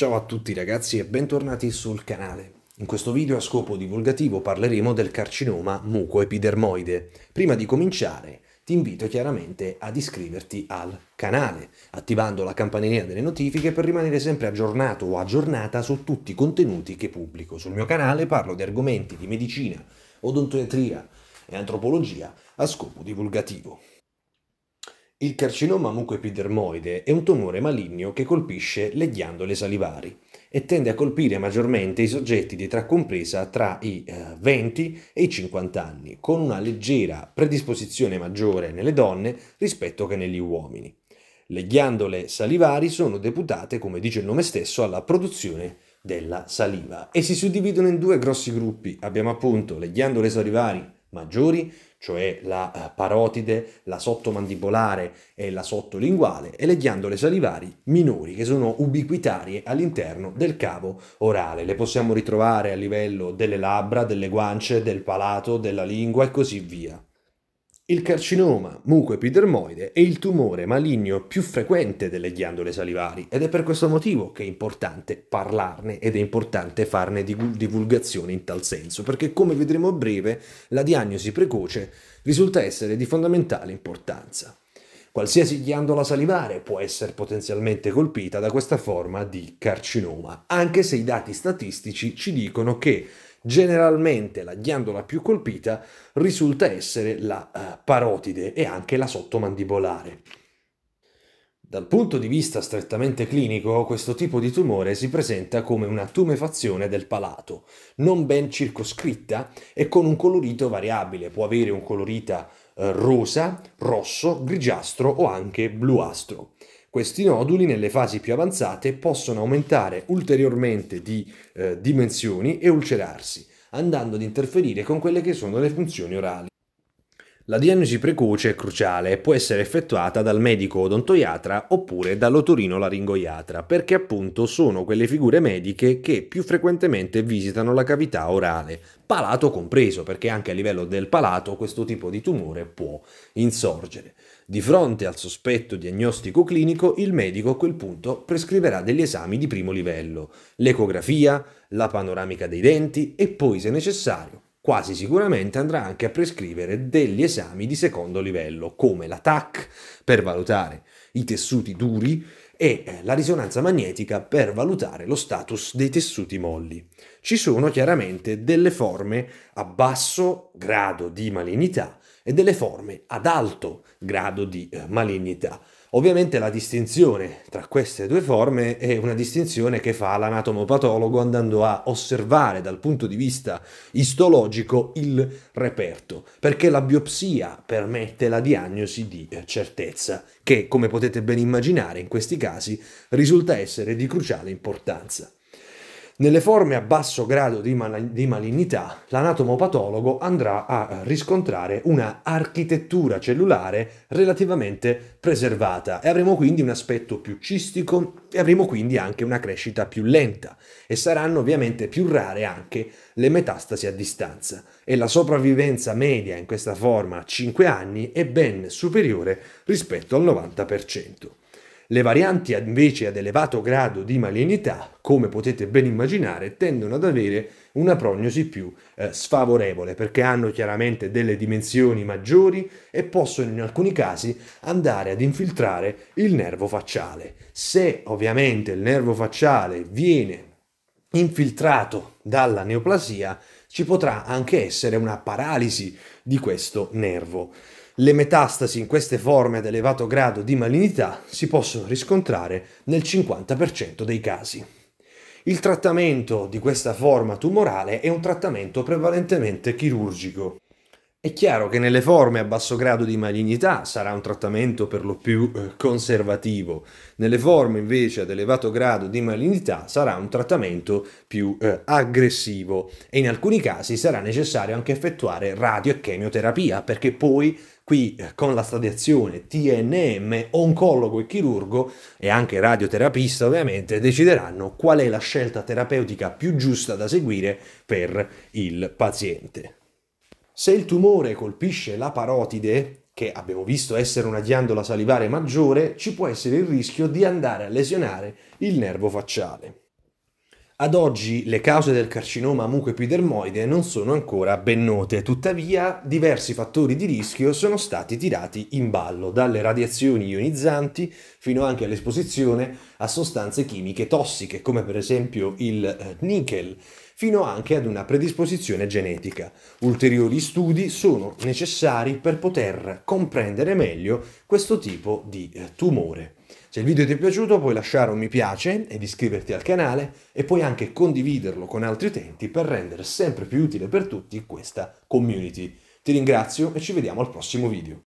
Ciao a tutti ragazzi e bentornati sul canale. In questo video a scopo divulgativo parleremo del carcinoma mucoepidermoide. Prima di cominciare ti invito chiaramente ad iscriverti al canale, attivando la campanellina delle notifiche per rimanere sempre aggiornato o aggiornata su tutti i contenuti che pubblico. Sul mio canale parlo di argomenti di medicina, odontoiatria e antropologia a scopo divulgativo. Il carcinoma muco epidermoide è un tumore maligno che colpisce le ghiandole salivari e tende a colpire maggiormente i soggetti di età compresa tra i 20 eh, e i 50 anni, con una leggera predisposizione maggiore nelle donne rispetto che negli uomini. Le ghiandole salivari sono deputate, come dice il nome stesso, alla produzione della saliva e si suddividono in due grossi gruppi. Abbiamo appunto le ghiandole salivari maggiori, cioè la eh, parotide, la sottomandibolare e la sottolinguale, e le ghiandole salivari minori, che sono ubiquitarie all'interno del cavo orale. Le possiamo ritrovare a livello delle labbra, delle guance, del palato, della lingua e così via. Il carcinoma muco epidermoide è il tumore maligno più frequente delle ghiandole salivari ed è per questo motivo che è importante parlarne ed è importante farne divulgazione in tal senso, perché come vedremo a breve la diagnosi precoce risulta essere di fondamentale importanza. Qualsiasi ghiandola salivare può essere potenzialmente colpita da questa forma di carcinoma, anche se i dati statistici ci dicono che Generalmente la ghiandola più colpita risulta essere la uh, parotide e anche la sottomandibolare. Dal punto di vista strettamente clinico, questo tipo di tumore si presenta come una tumefazione del palato, non ben circoscritta e con un colorito variabile, può avere un colorita eh, rosa, rosso, grigiastro o anche bluastro. Questi noduli nelle fasi più avanzate possono aumentare ulteriormente di eh, dimensioni e ulcerarsi, andando ad interferire con quelle che sono le funzioni orali. La diagnosi precoce è cruciale e può essere effettuata dal medico odontoiatra oppure dall'otorino laringoiatra, perché appunto sono quelle figure mediche che più frequentemente visitano la cavità orale, palato compreso, perché anche a livello del palato questo tipo di tumore può insorgere. Di fronte al sospetto diagnostico clinico, il medico a quel punto prescriverà degli esami di primo livello, l'ecografia, la panoramica dei denti e poi, se necessario, quasi sicuramente andrà anche a prescrivere degli esami di secondo livello, come la TAC per valutare i tessuti duri e eh, la risonanza magnetica per valutare lo status dei tessuti molli. Ci sono chiaramente delle forme a basso grado di malignità e delle forme ad alto grado di eh, malignità. Ovviamente la distinzione tra queste due forme è una distinzione che fa l'anatomopatologo andando a osservare dal punto di vista istologico il reperto, perché la biopsia permette la diagnosi di eh, certezza, che come potete ben immaginare in questi casi risulta essere di cruciale importanza. Nelle forme a basso grado di, mal- di malignità, l'anatomopatologo andrà a riscontrare una architettura cellulare relativamente preservata e avremo quindi un aspetto più cistico e avremo quindi anche una crescita più lenta e saranno ovviamente più rare anche le metastasi a distanza e la sopravvivenza media in questa forma a 5 anni è ben superiore rispetto al 90%. Le varianti invece ad elevato grado di malignità, come potete ben immaginare, tendono ad avere una prognosi più eh, sfavorevole perché hanno chiaramente delle dimensioni maggiori e possono in alcuni casi andare ad infiltrare il nervo facciale. Se ovviamente il nervo facciale viene infiltrato dalla neoplasia, ci potrà anche essere una paralisi di questo nervo. Le metastasi in queste forme ad elevato grado di malignità si possono riscontrare nel 50% dei casi. Il trattamento di questa forma tumorale è un trattamento prevalentemente chirurgico. È chiaro che nelle forme a basso grado di malignità sarà un trattamento per lo più eh, conservativo, nelle forme invece ad elevato grado di malignità sarà un trattamento più eh, aggressivo e in alcuni casi sarà necessario anche effettuare radio e chemioterapia perché poi qui eh, con la stadiazione TNM, oncologo e chirurgo e anche radioterapista ovviamente decideranno qual è la scelta terapeutica più giusta da seguire per il paziente. Se il tumore colpisce la parotide, che abbiamo visto essere una ghiandola salivare maggiore, ci può essere il rischio di andare a lesionare il nervo facciale. Ad oggi le cause del carcinoma muco epidermoide non sono ancora ben note, tuttavia diversi fattori di rischio sono stati tirati in ballo, dalle radiazioni ionizzanti fino anche all'esposizione a sostanze chimiche tossiche, come per esempio il eh, nickel, fino anche ad una predisposizione genetica. Ulteriori studi sono necessari per poter comprendere meglio questo tipo di eh, tumore. Se il video ti è piaciuto puoi lasciare un mi piace ed iscriverti al canale e puoi anche condividerlo con altri utenti per rendere sempre più utile per tutti questa community. Ti ringrazio e ci vediamo al prossimo video.